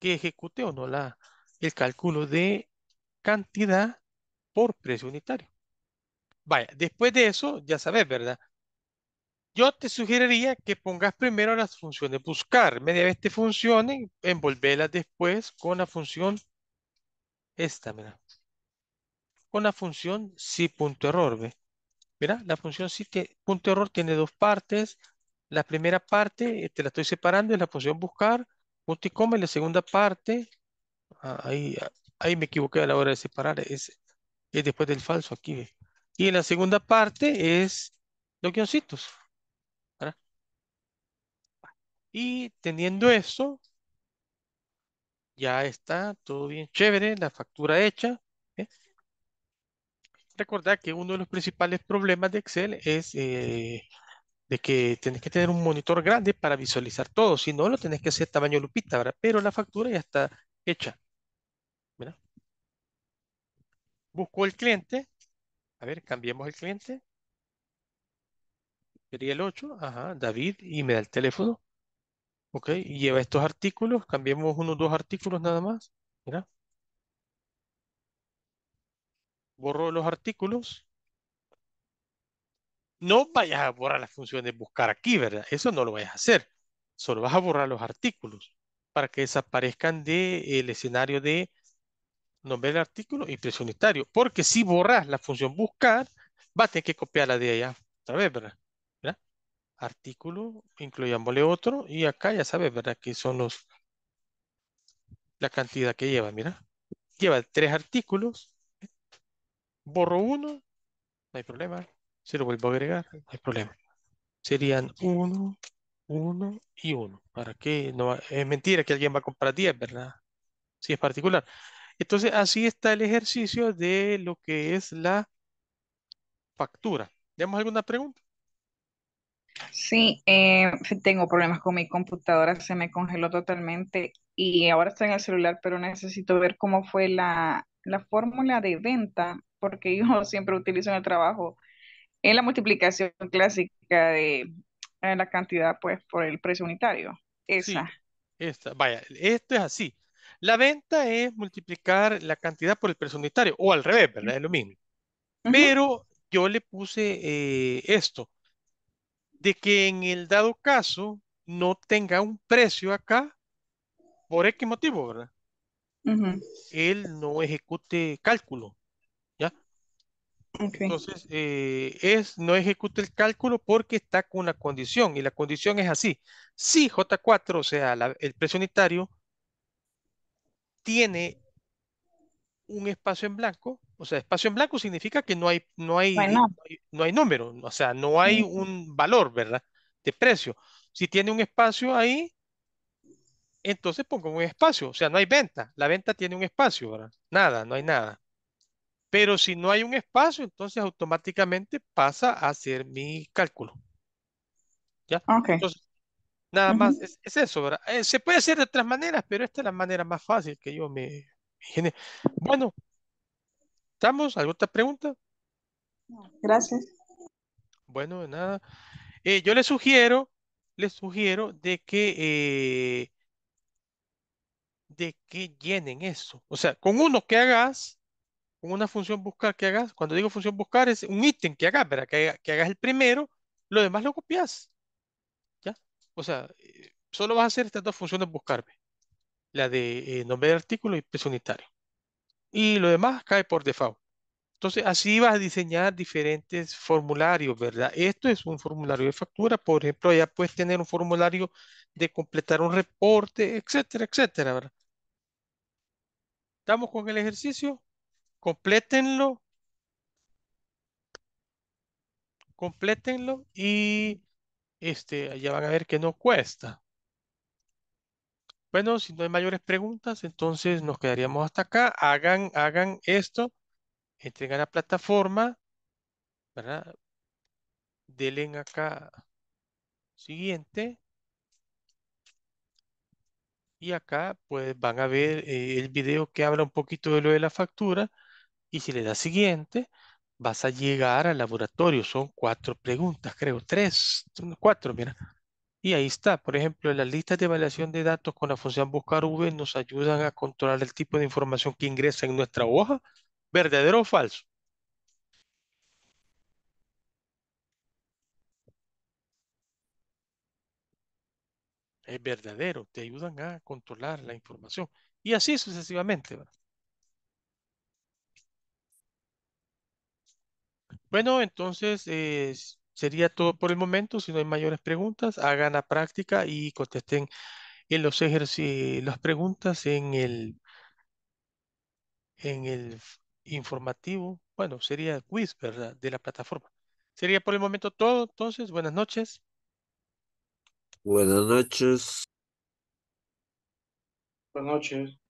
que ejecute o no la, el cálculo de cantidad por precio unitario. Vaya, después de eso, ya sabes, ¿verdad? Yo te sugeriría que pongas primero las funciones buscar. Media vez te funcionen, envolverlas después con la función esta, mira. Con la función si.error, ¿ve? Mira, la función sí que punto error tiene dos partes. La primera parte, te este, la estoy separando, es la función buscar, punto y coma. la segunda parte, ah, ahí, ahí me equivoqué a la hora de separar, es, es después del falso aquí. Y en la segunda parte es los guioncitos. Y teniendo eso, ya está todo bien chévere, la factura hecha recordar que uno de los principales problemas de Excel es eh, de que tenés que tener un monitor grande para visualizar todo. Si no, lo tenés que hacer tamaño lupita, ¿verdad? Pero la factura ya está hecha. Mira, Busco el cliente. A ver, cambiemos el cliente. Sería el 8. Ajá, David. Y me da el teléfono. Ok, y lleva estos artículos. Cambiemos unos dos artículos nada más. Mira borro los artículos. No vayas a borrar las funciones buscar aquí, ¿verdad? Eso no lo vayas a hacer. Solo vas a borrar los artículos para que desaparezcan del eh, escenario de nombre del artículo, y unitario. Porque si borras la función buscar, va a tener que copiarla de allá otra vez, ¿verdad? ¿verdad? Artículo, incluyámosle otro, y acá ya sabes, ¿verdad? Que son los la cantidad que lleva, mira. Lleva tres artículos, borro uno, no hay problema. Si lo vuelvo a agregar, no hay problema. Serían uno, uno y uno. ¿Para qué? No, es mentira que alguien va a comprar diez, ¿verdad? Si es particular. Entonces, así está el ejercicio de lo que es la factura. ¿Tenemos alguna pregunta? Sí, eh, tengo problemas con mi computadora, se me congeló totalmente y ahora estoy en el celular, pero necesito ver cómo fue la, la fórmula de venta porque yo siempre utilizo en el trabajo, en la multiplicación clásica de eh, la cantidad pues por el precio unitario. Esa. esta, vaya, esto es así. La venta es multiplicar la cantidad por el precio unitario, o al revés, ¿verdad? Es lo mismo. Pero yo le puse eh, esto, de que en el dado caso no tenga un precio acá, por X motivo, ¿verdad? Él no ejecute cálculo. Entonces, eh, es, no ejecuta el cálculo porque está con una condición y la condición es así. Si J4, o sea, el precio unitario, tiene un espacio en blanco, o sea, espacio en blanco significa que no hay, no, hay número, o sea, no hay un valor, ¿verdad? De precio. Si tiene un espacio ahí, entonces pongo un espacio, o sea, no hay venta. La venta tiene un espacio, ¿verdad? Nada, no hay nada. Pero si no hay un espacio, entonces automáticamente pasa a hacer mi cálculo. ¿Ya? Entonces, nada más, es, eso, ¿verdad? Eh, se puede hacer de otras maneras, pero esta es la manera más fácil que yo me, Bueno, ¿estamos? ¿Alguna otra pregunta? Gracias. Bueno, nada. Eh, yo les sugiero, les sugiero de que, eh, de que llenen eso. O sea, con uno que hagas, con una función buscar que hagas, cuando digo función buscar es un ítem que hagas, ¿verdad? Que, que hagas el primero, lo demás lo copias. ¿Ya? O sea, eh, solo vas a hacer estas dos funciones buscar, la de eh, nombre de artículo y precio unitario. Y lo demás cae por default. Entonces, así vas a diseñar diferentes formularios, ¿verdad? Esto es un formulario de factura, por ejemplo, ya puedes tener un formulario de completar un reporte, etcétera, etcétera, ¿verdad? ¿Estamos con el ejercicio? complétenlo. Complétenlo y este, ya van a ver que no cuesta. Bueno, si no hay mayores preguntas, entonces nos quedaríamos hasta acá. Hagan, hagan esto, entren a la plataforma, ¿verdad? Denle acá siguiente. Y acá pues van a ver eh, el video que habla un poquito de lo de la factura. Y si le das siguiente, vas a llegar al laboratorio. Son cuatro preguntas, creo, tres, cuatro, mira. Y ahí está, por ejemplo, las listas de evaluación de datos con la función buscar V nos ayudan a controlar el tipo de información que ingresa en nuestra hoja, verdadero o falso. Es verdadero, te ayudan a controlar la información. Y así sucesivamente. ¿verdad? Bueno, entonces eh, sería todo por el momento. Si no hay mayores preguntas, hagan la práctica y contesten en los ejercicios las preguntas en el, en el informativo. Bueno, sería quiz, ¿verdad? De la plataforma. Sería por el momento todo. Entonces, buenas noches. Buenas noches. Buenas noches.